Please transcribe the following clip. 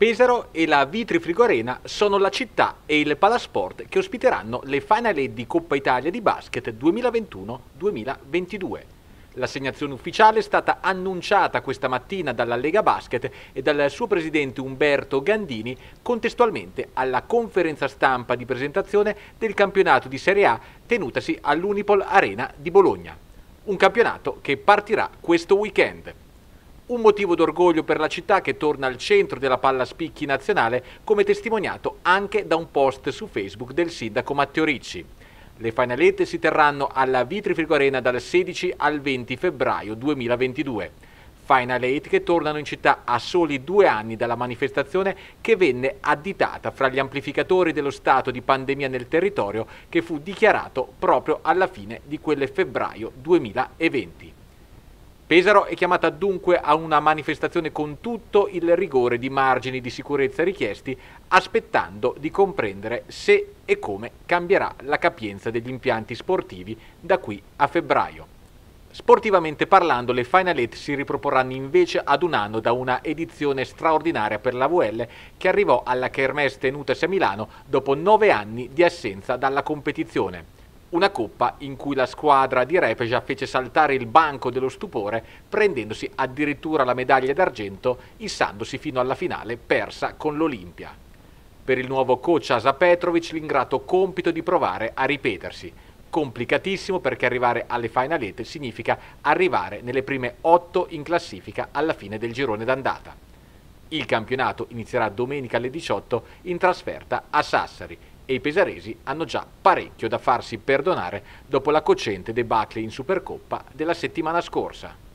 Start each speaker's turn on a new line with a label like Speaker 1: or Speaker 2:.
Speaker 1: Pesaro e la Vitri Frigorena sono la città e il Palasport che ospiteranno le finale di Coppa Italia di basket 2021-2022. L'assegnazione ufficiale è stata annunciata questa mattina dalla Lega Basket e dal suo presidente Umberto Gandini contestualmente alla conferenza stampa di presentazione del campionato di Serie A tenutasi all'Unipol Arena di Bologna. Un campionato che partirà questo weekend. Un motivo d'orgoglio per la città che torna al centro della palla spicchi nazionale, come testimoniato anche da un post su Facebook del sindaco Matteo Ricci. Le finalette si terranno alla Vitrifrigo Arena dal 16 al 20 febbraio 2022. Final 8 che tornano in città a soli due anni dalla manifestazione che venne additata fra gli amplificatori dello stato di pandemia nel territorio che fu dichiarato proprio alla fine di quelle febbraio 2020. Pesaro è chiamata dunque a una manifestazione con tutto il rigore di margini di sicurezza richiesti, aspettando di comprendere se e come cambierà la capienza degli impianti sportivi da qui a febbraio. Sportivamente parlando, le Final Eight si riproporranno invece ad un anno da una edizione straordinaria per la VL che arrivò alla Kermesse tenutasi a Milano dopo nove anni di assenza dalla competizione. Una coppa in cui la squadra di Repeja fece saltare il banco dello stupore prendendosi addirittura la medaglia d'argento issandosi fino alla finale persa con l'Olimpia. Per il nuovo coach Asa Petrovic l'ingrato compito di provare a ripetersi. Complicatissimo perché arrivare alle Final 8 significa arrivare nelle prime 8 in classifica alla fine del girone d'andata. Il campionato inizierà domenica alle 18 in trasferta a Sassari e i pesaresi hanno già parecchio da farsi perdonare dopo la cocente debacle in Supercoppa della settimana scorsa.